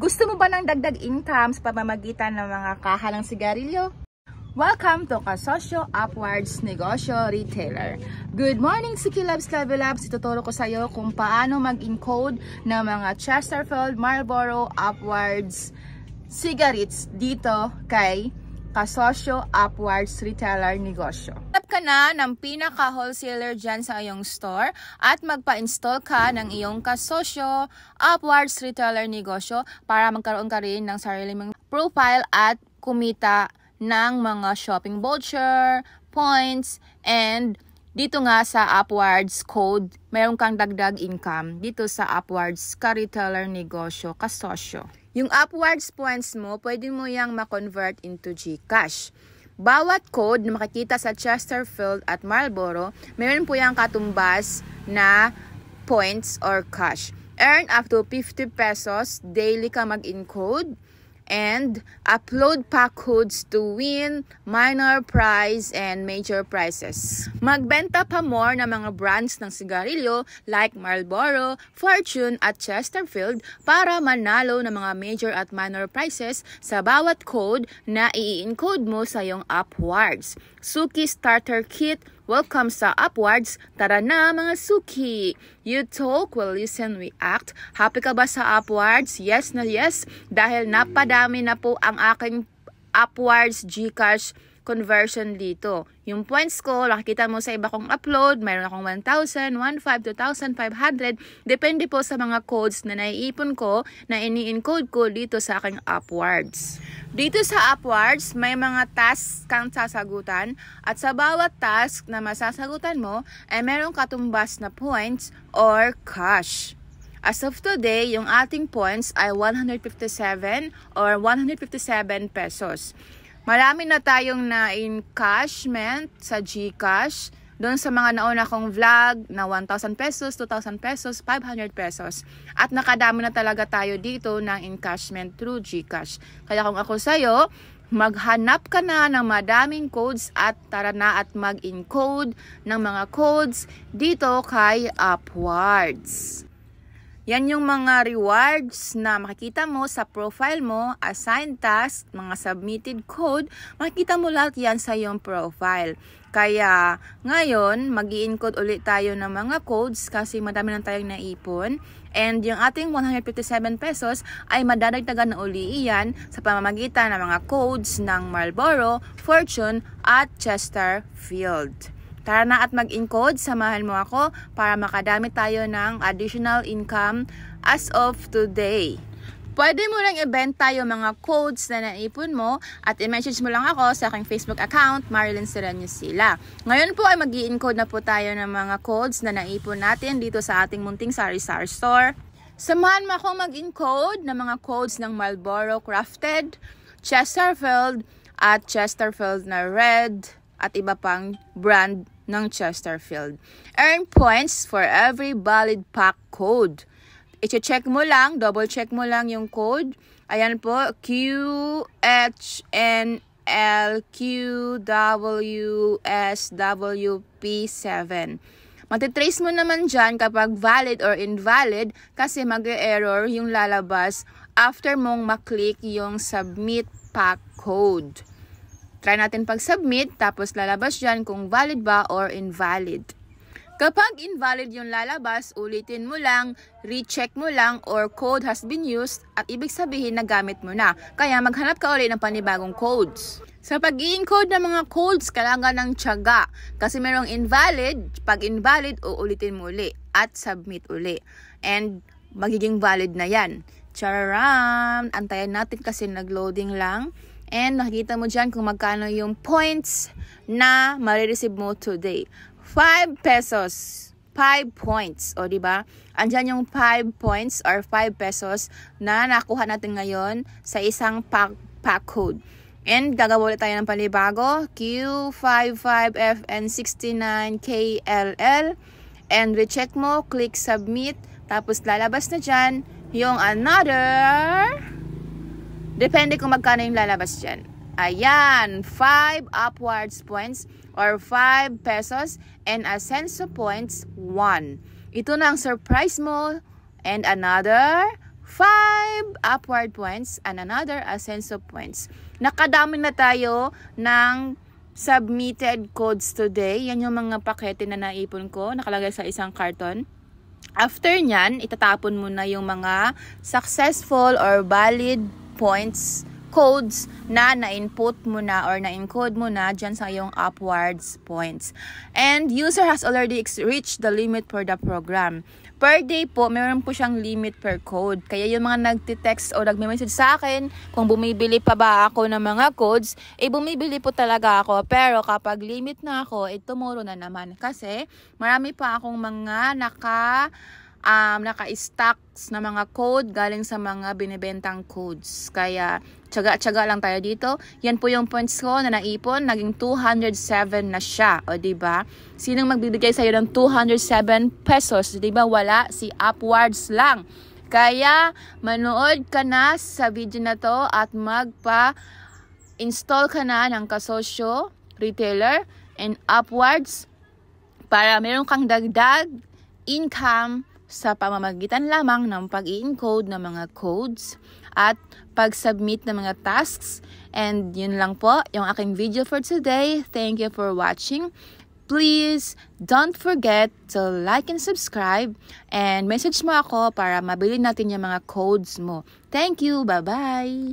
Gusto mo ba ng dagdag income sa pamamagitan ng mga kaha ng sigarilyo? Welcome to Kasosyo Upwards Negosyo Retailer. Good morning, Siki Labs Level Labs. Ituturo ko sa iyo kung paano mag-encode ng mga Chesterfield Marlboro Upwards cigarettes dito kay kasosyo, upwards, retailer, negosyo. Tap ka na ng pinaka-wholesaler dyan sa iyong store at magpa-install ka ng iyong kasosyo, upwards, retailer, negosyo para magkaroon ka rin ng sarili mong profile at kumita ng mga shopping voucher, points, and dito nga sa Upwards Code, meron kang dagdag income dito sa Upwards ka retailer negosyo kasosyo. Yung Upwards points mo, pwede mo yung ma-convert into GCash. Bawat code na makikita sa Chesterfield at Marlboro, meron po yung katumbas na points or cash. Earn up to 50 pesos daily ka mag-encode and upload pack codes to win minor prize and major prizes. Magbenta pa more ng mga brands ng sigarilyo like Marlboro, Fortune at Chesterfield para manalo ng mga major at minor prizes sa bawat code na i-encode mo sa iyong Upwards. Suki Starter Kit. Welcome sa Upwards! Tara na mga Suki! You talk, we listen, we act. Happy ka ba sa Upwards? Yes na yes! Dahil napadami na po ang aking Upwards Gcash conversion dito. Yung points ko, nakikita mo sa iba kong upload, mayroon akong 1,000, 1,500, 2,500, depende po sa mga codes na naiipon ko na ini-encode ko dito sa aking Upwards. Dito sa Upwards, may mga tasks kang sasagutan at sa bawat task na masasagutan mo, ay eh, mayroong katumbas na points or cash. As of today, yung ating points ay 157 or 157 pesos. Marami na tayong na-encashment sa GCash. Doon sa mga nauna kong vlog na 1,000 pesos, 2,000 pesos, 500 pesos. At nakadami na talaga tayo dito ng encashment through GCash. Kaya kung ako sa'yo, maghanap ka na ng madaming codes at tara na at mag-encode ng mga codes dito kay Upwards. Yan yung mga rewards na makikita mo sa profile mo, assigned task, mga submitted code, makikita mo lahat yan sa iyong profile. Kaya ngayon, mag encode ulit tayo ng mga codes kasi madami lang tayong naipon. And yung ating 157 pesos ay madadagdagan na uli iyan sa pamamagitan ng mga codes ng Marlboro, Fortune at Chesterfield. Tara na at mag-encode, sa Mahal mo ako para makadami tayo ng additional income as of today. Pwede mo lang ibenta yung mga codes na naipon mo at i-message mo lang ako sa aking Facebook account, Marilyn Sereno Sila. Ngayon po ay mag encode na po tayo ng mga codes na naipon natin dito sa ating munting Sari Sari Store. Samahan mo akong mag-encode ng mga codes ng Marlboro Crafted, Chesterfield, at Chesterfield na Red, at iba pang brand ng Chesterfield. Earn points for every valid pack code. I-check mo lang, double check mo lang yung code. Ayan po, Q, H, N, L, Q, W, S, W, P, 7. Matitrace mo naman dyan kapag valid or invalid kasi mag-error yung lalabas after mong maklik yung submit pack code. Try natin pag-submit, tapos lalabas dyan kung valid ba or invalid. Kapag invalid yung lalabas, ulitin mo lang, recheck mo lang, or code has been used at ibig sabihin na gamit mo na. Kaya maghanap ka ulit ng panibagong codes. Sa pag encode ng mga codes, kailangan ng tiyaga. Kasi merong invalid, pag invalid, uulitin mo uli at submit uli. And magiging valid na yan. Chararam! Antayan natin kasi nag-loading lang. And makikita mo dyan kung magkano yung points na marireceive mo today. 5 pesos. 5 points. O, di ba? Andiyan yung 5 points or 5 pesos na nakuha natin ngayon sa isang pack, pack code. And gagawa ulit tayo ng panibago. Q55FN69KLL. And recheck mo, click submit. Tapos lalabas na dyan yung another Depende kung magkano yung lalabas dyan. Ayan, 5 upwards points or 5 pesos and ascenso points 1. Ito na ang surprise mo and another 5 upward points and another ascenso points. Nakadami na tayo ng submitted codes today. Yan yung mga pakete na naipon ko, nakalagay sa isang karton. After nyan, itatapon mo na yung mga successful or valid points, codes na na-input mo na or na-encode mo na dyan sa iyong Upwards points. And user has already reached the limit for the program. Per day po, meron po siyang limit per code. Kaya yung mga nagtitext o nagme-message sa akin, kung bumibili pa ba ako ng mga codes, eh bumibili po talaga ako. Pero kapag limit na ako, eh tomorrow na naman. Kasi marami pa akong mga naka um, naka-stocks na mga code galing sa mga binibentang codes. Kaya, tsaga-tsaga lang tayo dito. Yan po yung points ko na naipon. Naging 207 na siya. O, ba diba? Sinong magbibigay sa'yo ng 207 pesos? ba diba? Wala. Si Upwards lang. Kaya, manood ka na sa video na to at magpa-install ka na ng kasosyo, retailer, and Upwards para meron kang dagdag income sa pamamagitan lamang ng pag-encode ng mga codes at pag-submit ng mga tasks. And yun lang po yung aking video for today. Thank you for watching. Please don't forget to like and subscribe and message mo ako para mabili natin yung mga codes mo. Thank you. Bye-bye.